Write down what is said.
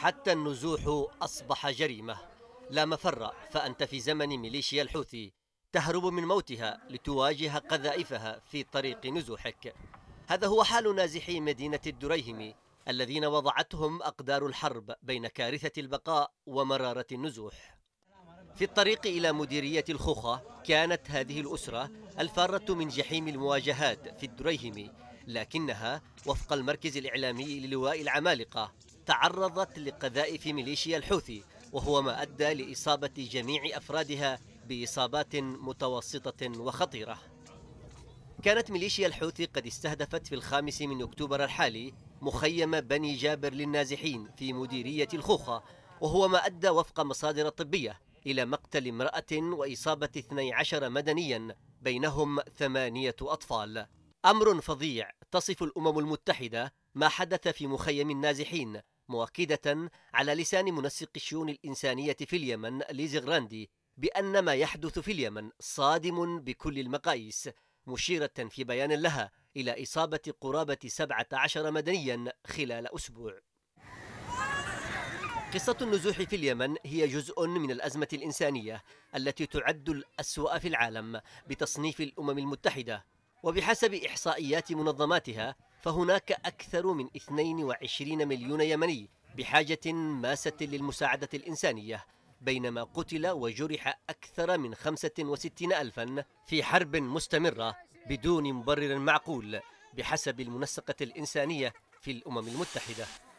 حتى النزوح أصبح جريمة لا مفر فأنت في زمن ميليشيا الحوثي تهرب من موتها لتواجه قذائفها في طريق نزوحك هذا هو حال نازحي مدينة الدريهمي الذين وضعتهم أقدار الحرب بين كارثة البقاء ومرارة النزوح في الطريق إلى مديرية الخوخة كانت هذه الأسرة الفارة من جحيم المواجهات في الدريهمي لكنها وفق المركز الإعلامي للواء العمالقة تعرضت لقذائف ميليشيا الحوثي وهو ما أدى لإصابة جميع أفرادها بإصابات متوسطة وخطيرة كانت ميليشيا الحوثي قد استهدفت في الخامس من أكتوبر الحالي مخيم بني جابر للنازحين في مديرية الخوخة وهو ما أدى وفق مصادر طبية إلى مقتل امرأة وإصابة 12 مدنيا بينهم ثمانية أطفال أمر فظيع تصف الأمم المتحدة ما حدث في مخيم النازحين مؤكدة على لسان منسق الشؤون الإنسانية في اليمن ليزغراندي بأن ما يحدث في اليمن صادم بكل المقاييس مشيرة في بيان لها إلى إصابة قرابة 17 مدنيا خلال أسبوع قصة النزوح في اليمن هي جزء من الأزمة الإنسانية التي تعد الأسوأ في العالم بتصنيف الأمم المتحدة وبحسب إحصائيات منظماتها فهناك أكثر من 22 مليون يمني بحاجة ماسة للمساعدة الإنسانية بينما قتل وجرح أكثر من 65 ألفا في حرب مستمرة بدون مبرر معقول بحسب المنسقة الإنسانية في الأمم المتحدة